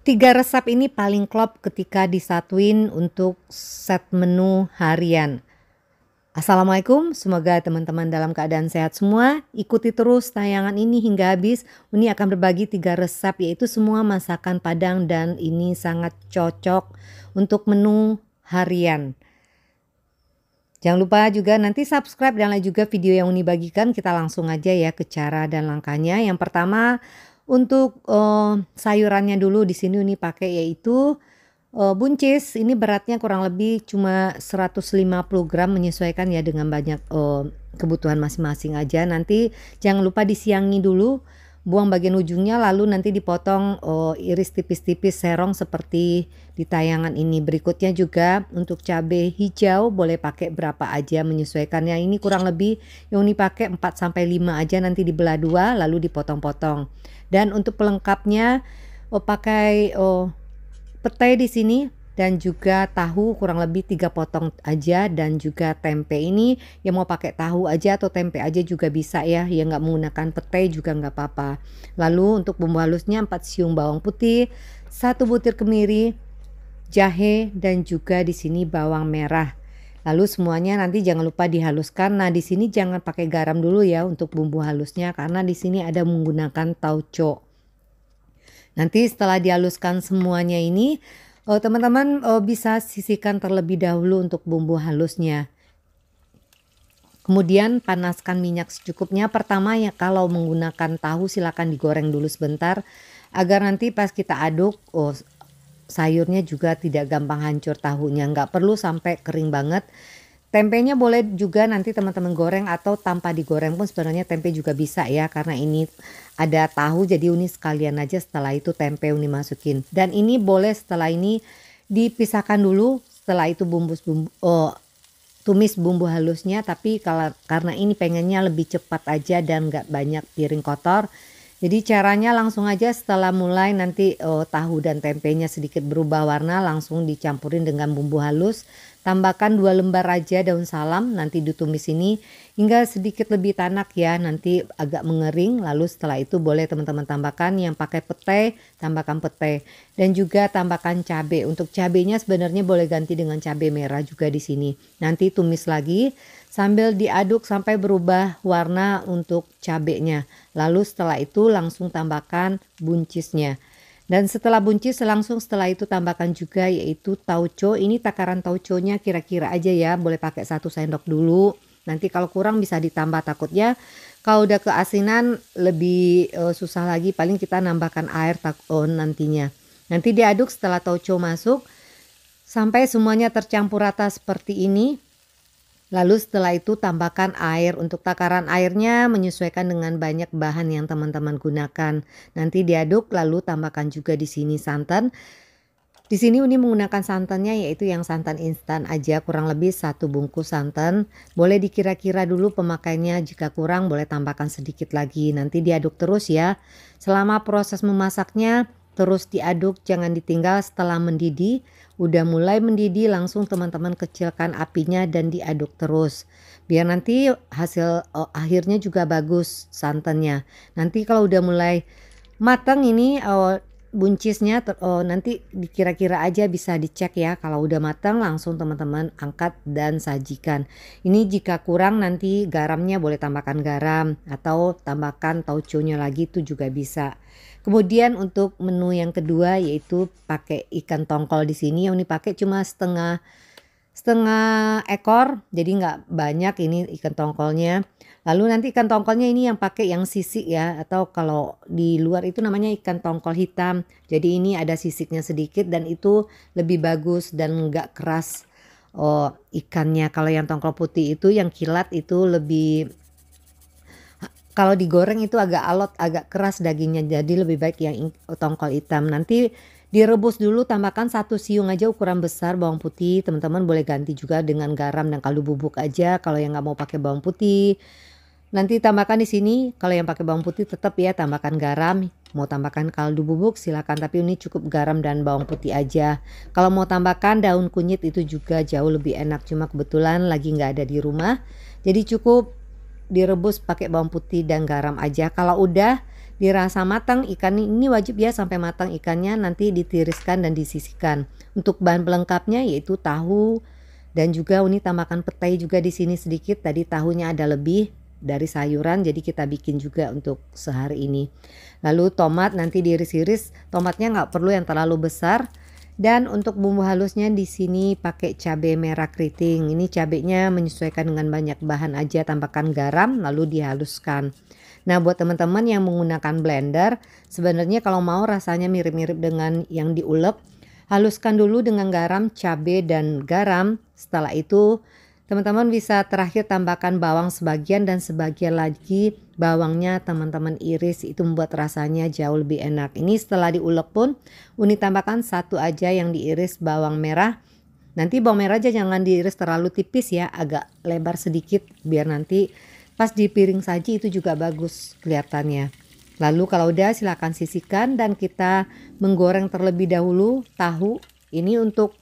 Tiga resep ini paling klop ketika disatuin untuk set menu harian. Assalamualaikum, semoga teman-teman dalam keadaan sehat semua. Ikuti terus tayangan ini hingga habis. Uni akan berbagi tiga resep yaitu semua masakan Padang dan ini sangat cocok untuk menu harian. Jangan lupa juga nanti subscribe dan like juga video yang Uni bagikan. Kita langsung aja ya ke cara dan langkahnya. Yang pertama, untuk uh, sayurannya dulu di sini Uni pakai yaitu uh, buncis. Ini beratnya kurang lebih cuma 150 gram menyesuaikan ya dengan banyak uh, kebutuhan masing-masing aja. Nanti jangan lupa disiangi dulu buang bagian ujungnya lalu nanti dipotong oh, iris tipis-tipis serong seperti di tayangan ini. Berikutnya juga untuk cabai hijau boleh pakai berapa aja menyesuaikannya. Ini kurang lebih yang ini pakai 4 sampai 5 aja nanti dibelah dua lalu dipotong-potong. Dan untuk pelengkapnya oh, pakai oh, petai di sini dan juga tahu kurang lebih tiga potong aja dan juga tempe ini yang mau pakai tahu aja atau tempe aja juga bisa ya yang nggak menggunakan petai juga nggak apa-apa lalu untuk bumbu halusnya 4 siung bawang putih satu butir kemiri jahe dan juga di sini bawang merah Lalu semuanya nanti jangan lupa dihaluskan. Nah, di sini jangan pakai garam dulu ya untuk bumbu halusnya karena di sini ada menggunakan tauco. Nanti setelah dihaluskan semuanya ini Oh, teman-teman oh, bisa sisihkan terlebih dahulu untuk bumbu halusnya. Kemudian panaskan minyak secukupnya. Pertama ya kalau menggunakan tahu silakan digoreng dulu sebentar agar nanti pas kita aduk oh, sayurnya juga tidak gampang hancur tahunya. Nggak perlu sampai kering banget. Tempenya boleh juga nanti teman-teman goreng atau tanpa digoreng pun sebenarnya tempe juga bisa ya karena ini ada tahu jadi uni sekalian aja setelah itu tempe uni masukin. Dan ini boleh setelah ini dipisahkan dulu setelah itu bumbu bumbu oh, tumis bumbu halusnya tapi kalau karena ini pengennya lebih cepat aja dan nggak banyak piring kotor jadi caranya langsung aja setelah mulai nanti oh, tahu dan tempenya sedikit berubah warna langsung dicampurin dengan bumbu halus Tambahkan dua lembar raja daun salam, nanti ditumis ini hingga sedikit lebih tanak ya, nanti agak mengering. Lalu setelah itu boleh teman-teman tambahkan yang pakai pete, tambahkan pete Dan juga tambahkan cabai. Untuk cabainya sebenarnya boleh ganti dengan cabai merah juga di sini. Nanti tumis lagi sambil diaduk sampai berubah warna untuk cabainya. Lalu setelah itu langsung tambahkan buncisnya. Dan setelah buncis langsung setelah itu tambahkan juga yaitu tauco. Ini takaran tauconya kira-kira aja ya, boleh pakai satu sendok dulu. Nanti kalau kurang bisa ditambah takutnya kalau udah keasinan lebih e, susah lagi paling kita nambahkan air takon oh, nantinya. Nanti diaduk setelah tauco masuk sampai semuanya tercampur rata seperti ini. Lalu setelah itu tambahkan air. Untuk takaran airnya menyesuaikan dengan banyak bahan yang teman-teman gunakan. Nanti diaduk lalu tambahkan juga di sini santan. Di sini Uni menggunakan santannya yaitu yang santan instan aja kurang lebih satu bungkus santan. Boleh dikira-kira dulu pemakaiannya jika kurang boleh tambahkan sedikit lagi. Nanti diaduk terus ya. Selama proses memasaknya Terus diaduk, jangan ditinggal setelah mendidih. Udah mulai mendidih, langsung teman-teman kecilkan apinya dan diaduk terus. Biar nanti hasil oh, akhirnya juga bagus santannya. Nanti kalau udah mulai matang ini oh, buncisnya ter, oh, nanti dikira-kira aja bisa dicek ya. Kalau udah matang langsung teman-teman angkat dan sajikan. Ini jika kurang nanti garamnya boleh tambahkan garam atau tambahkan tauconya lagi itu juga bisa. Kemudian untuk menu yang kedua yaitu pakai ikan tongkol di sini yang dipakai cuma setengah setengah ekor, jadi nggak banyak ini ikan tongkolnya. Lalu nanti ikan tongkolnya ini yang pakai yang sisik ya, atau kalau di luar itu namanya ikan tongkol hitam. Jadi ini ada sisiknya sedikit dan itu lebih bagus dan nggak keras oh, ikannya. Kalau yang tongkol putih itu yang kilat itu lebih kalau digoreng itu agak alot, agak keras dagingnya. Jadi lebih baik yang tongkol hitam. Nanti Direbus dulu tambahkan satu siung aja ukuran besar bawang putih. Teman-teman boleh ganti juga dengan garam dan kaldu bubuk aja kalau yang nggak mau pakai bawang putih. Nanti tambahkan di sini kalau yang pakai bawang putih tetap ya tambahkan garam. Mau tambahkan kaldu bubuk silakan tapi ini cukup garam dan bawang putih aja. Kalau mau tambahkan daun kunyit itu juga jauh lebih enak cuma kebetulan lagi nggak ada di rumah. Jadi cukup direbus pakai bawang putih dan garam aja. Kalau udah Dirasa matang ikan ini wajib ya sampai matang ikannya nanti ditiriskan dan disisihkan. Untuk bahan pelengkapnya yaitu tahu dan juga Uni tambahkan petai juga di sini sedikit. Tadi tahunya ada lebih dari sayuran jadi kita bikin juga untuk sehari ini. Lalu tomat nanti diiris-iris. Tomatnya nggak perlu yang terlalu besar. Dan untuk bumbu halusnya di sini pakai cabai merah keriting. Ini cabenya menyesuaikan dengan banyak bahan aja, tambahkan garam lalu dihaluskan. Nah, buat teman-teman yang menggunakan blender, sebenarnya kalau mau rasanya mirip-mirip dengan yang diulek, haluskan dulu dengan garam, cabai, dan garam. Setelah itu, teman-teman bisa terakhir tambahkan bawang sebagian dan sebagian lagi bawangnya teman-teman iris itu membuat rasanya jauh lebih enak. Ini setelah diulek pun, uni tambahkan satu aja yang diiris bawang merah Nanti bawang merah aja jangan diiris terlalu tipis ya, agak lebar sedikit biar nanti Pas di piring saji itu juga bagus kelihatannya. Lalu kalau udah silakan sisihkan dan kita menggoreng terlebih dahulu tahu. Ini untuk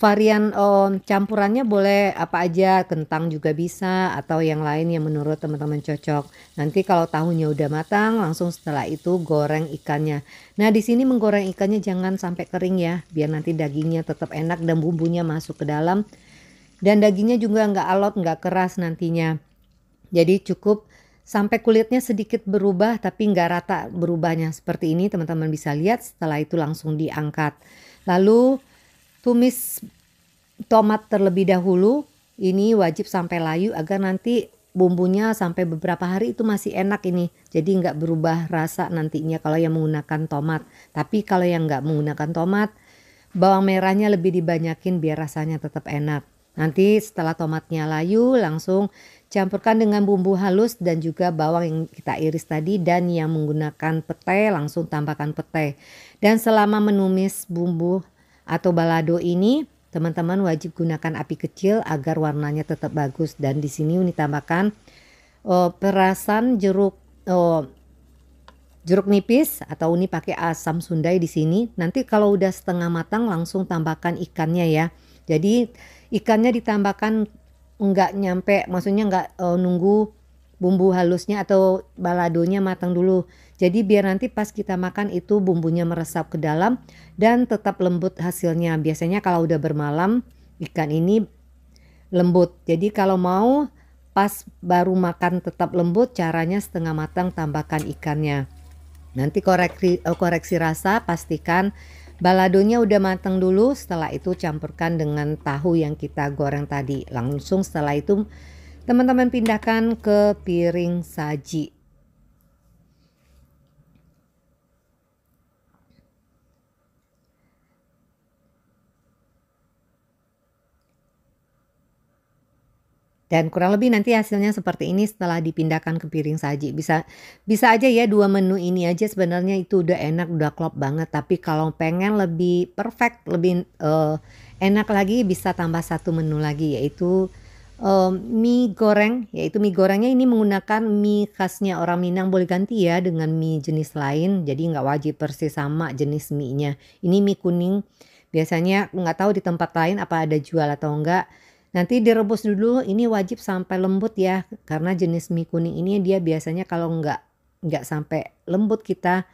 varian um, campurannya boleh apa aja, kentang juga bisa atau yang lain yang menurut teman-teman cocok. Nanti kalau tahunya udah matang, langsung setelah itu goreng ikannya. Nah, di sini menggoreng ikannya jangan sampai kering ya, biar nanti dagingnya tetap enak dan bumbunya masuk ke dalam. Dan dagingnya juga nggak alot, nggak keras nantinya. Jadi cukup sampai kulitnya sedikit berubah tapi nggak rata berubahnya seperti ini teman-teman bisa lihat setelah itu langsung diangkat lalu tumis tomat terlebih dahulu ini wajib sampai layu agar nanti bumbunya sampai beberapa hari itu masih enak ini jadi nggak berubah rasa nantinya kalau yang menggunakan tomat tapi kalau yang nggak menggunakan tomat bawang merahnya lebih dibanyakin biar rasanya tetap enak nanti setelah tomatnya layu langsung Campurkan dengan bumbu halus dan juga bawang yang kita iris tadi dan yang menggunakan petai langsung tambahkan petai. Dan selama menumis bumbu atau balado ini teman-teman wajib gunakan api kecil agar warnanya tetap bagus dan di sini ini tambahkan oh, perasan jeruk oh, jeruk nipis atau unik pakai asam sundai di sini. Nanti kalau udah setengah matang langsung tambahkan ikannya ya. Jadi ikannya ditambahkan nggak nyampe maksudnya nggak uh, nunggu bumbu halusnya atau baladonya matang dulu. Jadi biar nanti pas kita makan itu bumbunya meresap ke dalam dan tetap lembut hasilnya. Biasanya kalau udah bermalam ikan ini lembut. Jadi kalau mau pas baru makan tetap lembut caranya setengah matang tambahkan ikannya. Nanti koreksi, eh, koreksi rasa pastikan Baladonya udah matang dulu, setelah itu campurkan dengan tahu yang kita goreng tadi. Langsung setelah itu teman-teman pindahkan ke piring saji. Dan kurang lebih nanti hasilnya seperti ini setelah dipindahkan ke piring saji. Bisa bisa aja ya dua menu ini aja sebenarnya itu udah enak, udah klop banget. Tapi kalau pengen lebih perfect, lebih uh, enak lagi bisa tambah satu menu lagi yaitu uh, mie goreng yaitu mie gorengnya ini menggunakan mie khasnya orang Minang boleh ganti ya dengan mie jenis lain jadi nggak wajib persis sama jenis mie nya ini mie kuning biasanya nggak tahu di tempat lain apa ada jual atau enggak Nanti direbus dulu, ini wajib sampai lembut ya, karena jenis mie kuning ini dia biasanya kalau nggak nggak sampai lembut kita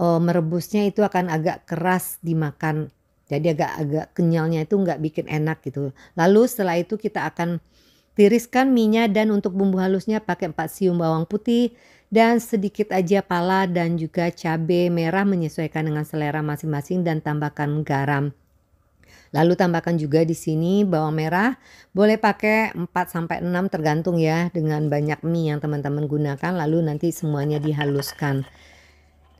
uh, merebusnya itu akan agak keras dimakan. Jadi agak-agak kenyalnya itu nggak bikin enak gitu. Lalu setelah itu kita akan tiriskan minyak dan untuk bumbu halusnya pakai 4 siung bawang putih dan sedikit aja pala dan juga cabai merah menyesuaikan dengan selera masing-masing dan tambahkan garam. Lalu tambahkan juga di sini bawang merah, boleh pakai 4 sampai 6 tergantung ya dengan banyak mie yang teman-teman gunakan lalu nanti semuanya dihaluskan.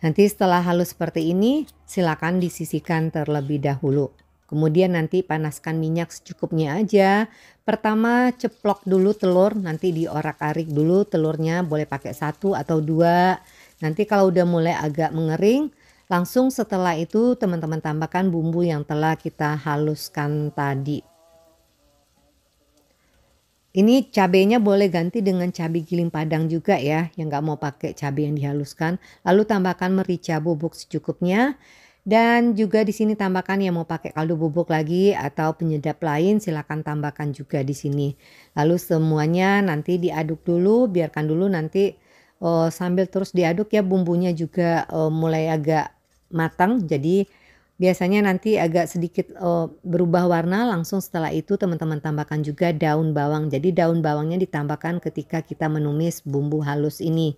Nanti setelah halus seperti ini, silakan disisihkan terlebih dahulu. Kemudian nanti panaskan minyak secukupnya aja. Pertama ceplok dulu telur, nanti diorak-arik dulu telurnya boleh pakai satu atau dua. Nanti kalau udah mulai agak mengering, Langsung setelah itu teman-teman tambahkan bumbu yang telah kita haluskan tadi. Ini cabenya boleh ganti dengan cabai giling padang juga ya, yang nggak mau pakai cabai yang dihaluskan. Lalu tambahkan merica bubuk secukupnya. Dan juga di sini tambahkan yang mau pakai kaldu bubuk lagi atau penyedap lain silahkan tambahkan juga di sini. Lalu semuanya nanti diaduk dulu, biarkan dulu nanti oh, sambil terus diaduk ya bumbunya juga oh, mulai agak matang. Jadi biasanya nanti agak sedikit uh, berubah warna langsung setelah itu teman-teman tambahkan juga daun bawang. Jadi daun bawangnya ditambahkan ketika kita menumis bumbu halus ini.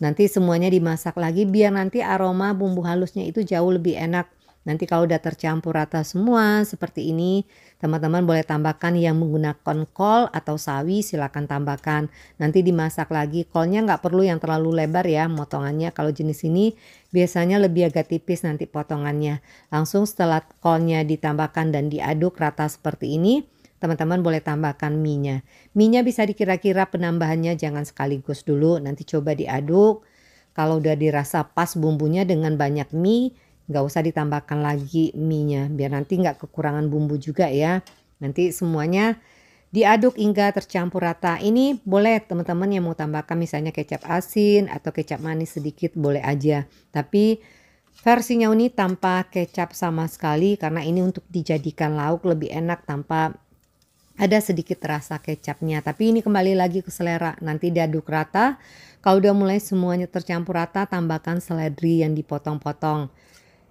Nanti semuanya dimasak lagi biar nanti aroma bumbu halusnya itu jauh lebih enak Nanti kalau udah tercampur rata semua seperti ini, teman-teman boleh tambahkan yang menggunakan kol atau sawi silakan tambahkan. Nanti dimasak lagi, kolnya nggak perlu yang terlalu lebar ya motongannya. Kalau jenis ini biasanya lebih agak tipis nanti potongannya. Langsung setelah kolnya ditambahkan dan diaduk rata seperti ini, teman-teman boleh tambahkan minyak. Minyak bisa dikira-kira penambahannya jangan sekaligus dulu, nanti coba diaduk. Kalau udah dirasa pas bumbunya dengan banyak mie, nggak usah ditambahkan lagi mie-nya biar nanti nggak kekurangan bumbu juga ya. Nanti semuanya diaduk hingga tercampur rata. Ini boleh teman-teman yang mau tambahkan misalnya kecap asin atau kecap manis sedikit boleh aja. Tapi versinya ini tanpa kecap sama sekali karena ini untuk dijadikan lauk lebih enak tanpa ada sedikit rasa kecapnya. Tapi ini kembali lagi ke selera. Nanti diaduk rata. Kalau udah mulai semuanya tercampur rata tambahkan seledri yang dipotong-potong.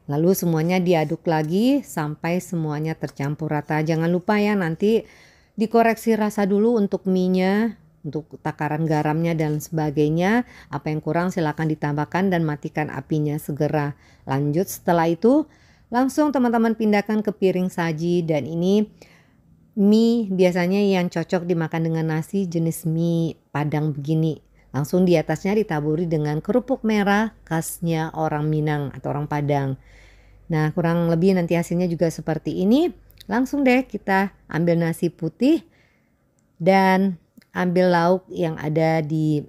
Lalu semuanya diaduk lagi sampai semuanya tercampur rata. Jangan lupa ya nanti dikoreksi rasa dulu untuk mie-nya, untuk takaran garamnya dan sebagainya. Apa yang kurang silakan ditambahkan dan matikan apinya segera. Lanjut setelah itu langsung teman-teman pindahkan ke piring saji dan ini mie biasanya yang cocok dimakan dengan nasi jenis mie padang begini Langsung di atasnya ditaburi dengan kerupuk merah khasnya orang Minang atau orang Padang. Nah, kurang lebih nanti hasilnya juga seperti ini. Langsung deh kita ambil nasi putih dan ambil lauk yang ada di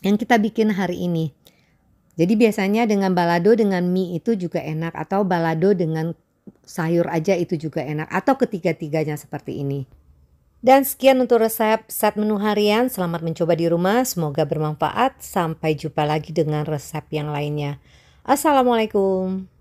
yang kita bikin hari ini. Jadi biasanya dengan balado dengan mie itu juga enak atau balado dengan sayur aja itu juga enak atau ketiga-tiganya seperti ini. Dan sekian untuk resep saat menu harian. Selamat mencoba di rumah, semoga bermanfaat. Sampai jumpa lagi dengan resep yang lainnya. Assalamualaikum.